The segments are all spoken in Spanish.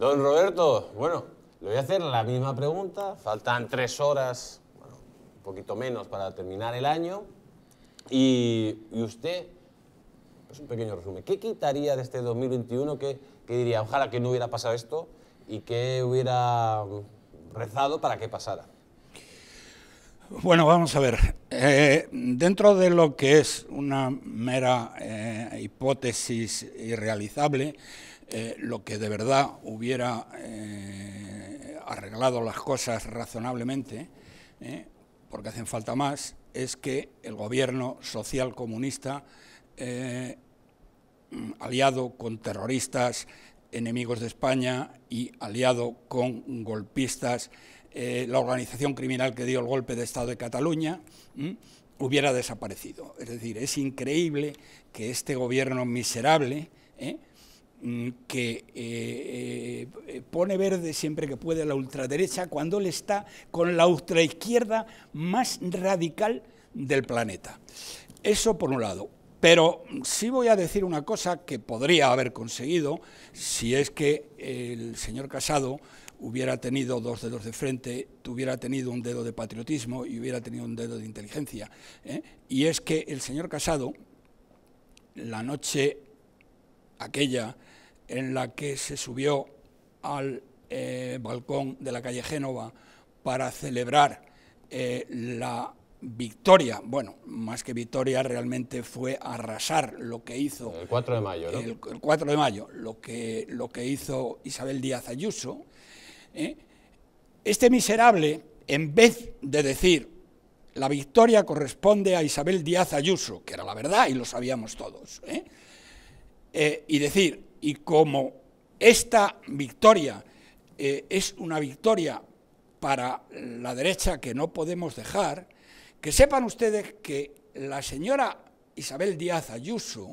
Don Roberto, bueno, le voy a hacer la misma pregunta. Faltan tres horas, bueno, un poquito menos para terminar el año. Y, usted, es pues un pequeño resumen, ¿qué quitaría de este 2021 que, diría, ojalá que no hubiera pasado esto y que hubiera rezado para que pasara? Bueno, vamos a ver. Eh, dentro de lo que es una mera eh, hipótesis irrealizable, eh, lo que de verdad hubiera eh, arreglado las cosas razonablemente, eh, porque hacen falta más, es que el gobierno social comunista, aliado con terroristas enemigos de España y aliado con golpistas, la organización criminal que dio el golpe de Estado de Cataluña, hubiera desaparecido. Es decir, es increíble que este gobierno miserable, Mm, que eh, eh, eh, pone verde siempre que puede la ultraderecha cuando él está con la ultraizquierda más radical del planeta. Eso por un lado. Pero sí voy a decir una cosa que podría haber conseguido si es que el señor Casado hubiera tenido dos dedos de frente, ...tuviera tenido un dedo de patriotismo y hubiera tenido un dedo de inteligencia. Y es que el señor Casado, la noche aquella en la que se subió al eh, balcón de la calle Génova para celebrar eh, la victoria, bueno, más que victoria realmente fue arrasar lo que hizo... El 4 de mayo, ¿no? El, 4 de mayo, lo que, lo que hizo Isabel Díaz Ayuso. ¿eh? Este miserable, en vez de decir la victoria corresponde a Isabel Díaz Ayuso, que era la verdad y lo sabíamos todos, y decir y como esta victoria eh, es una victoria para la derecha que no podemos dejar, que sepan ustedes que la señora Isabel Díaz Ayuso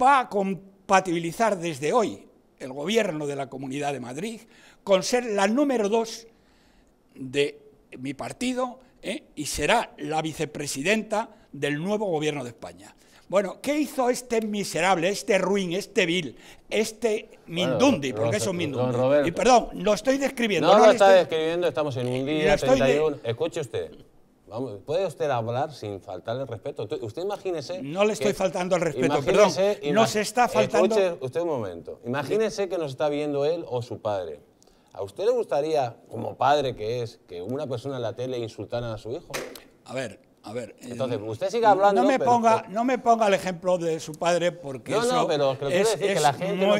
va a compatibilizar desde hoy el gobierno de la Comunidad de Madrid con ser la número dos de mi partido eh, y será la vicepresidenta del nuevo gobierno de España. Bueno, ¿qué hizo este miserable, este ruin, este vil, este mindundi? porque es un mindundi. Y perdón, lo estoy describiendo. No, lo está describiendo, estamos en un día 31. Escuche usted. Vamos, ¿Puede usted hablar sin faltarle respeto? Usted imagínese... No le estoy faltando el respeto, perdón. Nos está faltando... Escuche usted un momento. Imagínese que nos está viendo él o su padre. ¿A usted le gustaría, como padre que es, que una persona en la tele insultara a su hijo? A ver, a ver, Entonces, eh, usted siga hablando. No me, ponga, no me ponga el ejemplo de su padre porque eso no, pero, es, que la gente no,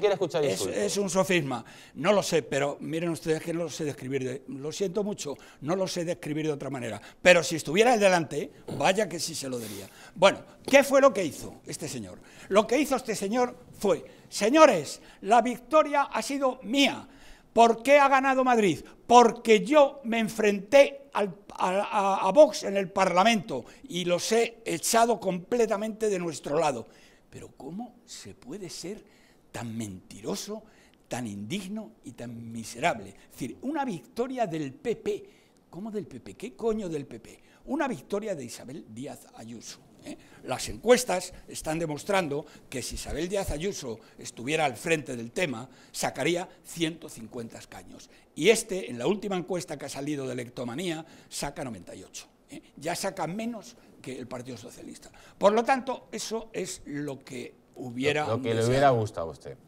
quiere, escuchar es, es un sofisma. No lo sé, pero miren ustedes que no lo sé describir. lo siento mucho, no lo sé describir de otra manera. Pero si estuviera delante, vaya que sí se lo diría. Bueno, ¿qué fue lo que hizo este señor? Lo que hizo este señor fue, señores, la victoria ha sido mía ¿Por qué ha ganado Madrid? Porque yo me enfrenté a, a Vox en el Parlamento y los he echado completamente de nuestro lado. Pero ¿cómo se puede ser tan mentiroso, tan indigno y tan miserable? Es decir, una victoria del PP. ¿Cómo del PP? ¿Qué coño del PP? Una victoria de Isabel Díaz Ayuso. ¿eh? Las encuestas están demostrando que si Isabel Díaz Ayuso estuviera al frente del tema, sacaría 150 escaños. Y este, en la última encuesta que ha salido de Electomanía, saca 98. ¿eh? Ya saca menos que el Partido Socialista. Por lo tanto, eso es lo que hubiera... Lo, que le hubiera gustado a usted.